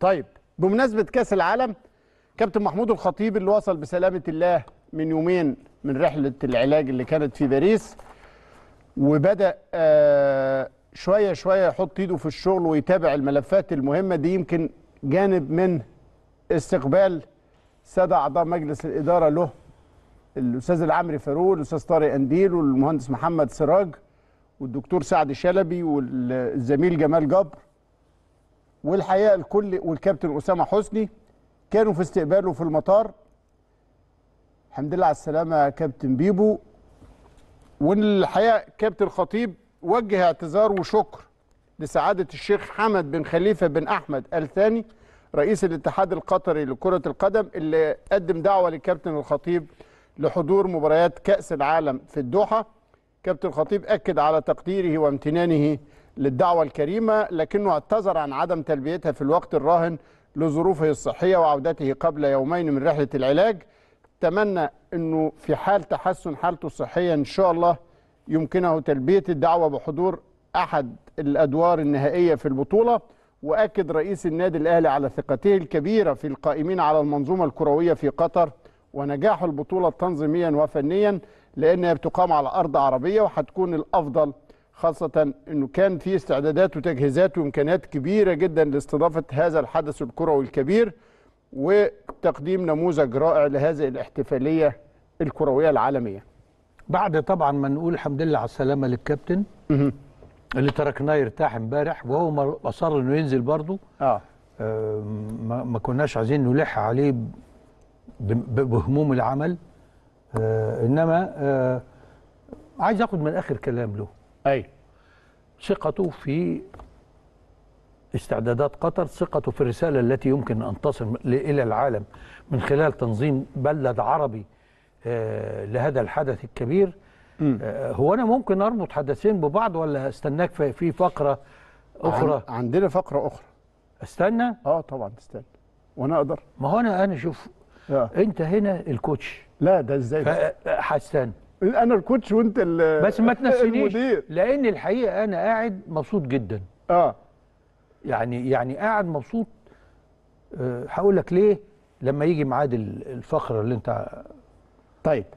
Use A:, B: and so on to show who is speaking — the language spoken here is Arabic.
A: طيب بمناسبه كاس العالم كابتن محمود الخطيب اللي وصل بسلامه الله من يومين من رحله العلاج اللي كانت في باريس وبدا آه شويه شويه يحط ايده في الشغل ويتابع الملفات المهمه دي يمكن جانب من استقبال ساده اعضاء مجلس الاداره له الاستاذ العمري فاروق الاستاذ طارق انديل والمهندس محمد سراج والدكتور سعد شلبي والزميل جمال جبر والحقيقه الكل والكابتن اسامه حسني كانوا في استقباله في المطار الحمد لله على السلامه يا كابتن بيبو والحقيقه كابتن خطيب وجه اعتذار وشكر لسعاده الشيخ حمد بن خليفه بن احمد ال ثاني رئيس الاتحاد القطري لكره القدم اللي قدم دعوه للكابتن الخطيب لحضور مباريات كاس العالم في الدوحه كابتن الخطيب اكد على تقديره وامتنانه للدعوة الكريمة لكنه اعتذر عن عدم تلبيتها في الوقت الراهن لظروفه الصحية وعودته قبل يومين من رحلة العلاج تمنى أنه في حال تحسن حالته الصحية إن شاء الله يمكنه تلبية الدعوة بحضور أحد الأدوار النهائية في البطولة وأكد رئيس النادي الأهلي على ثقته الكبيرة في القائمين على المنظومة الكروية في قطر ونجاح البطولة تنظيميا وفنيا لأنها بتقام على أرض عربية وهتكون الأفضل خاصة أنه كان في استعدادات وتجهيزات وإمكانيات كبيرة جدا لاستضافة هذا الحدث الكروي الكبير وتقديم نموذج رائع لهذه الاحتفالية الكروية العالمية
B: بعد طبعا ما نقول الحمد لله على السلامة للكابتن اللي تركناه يرتاح امبارح وهو أصر إنه ينزل برضه آه. آه ما كناش عايزين نلح عليه بهموم العمل آه إنما آه عايز اخد من اخر كلام له أي ثقته في استعدادات قطر ثقته في الرسالة التي يمكن أن تصل إلى العالم من خلال تنظيم بلد عربي آه، لهذا الحدث الكبير آه، هو أنا ممكن أربط حدثين ببعض ولا أستناك في فقرة أخرى عندنا فقرة أخرى استنى اه طبعا استنى وانا اقدر ما هو انا انا شوف آه. انت هنا الكوتش لا ده ازاي هستنى انا الكوتش وانت بس ما تنسينيش لان الحقيقه انا قاعد مبسوط جدا اه يعني يعني قاعد مبسوط آه، هقول لك ليه لما يجي ميعاد الفقره اللي انت طيب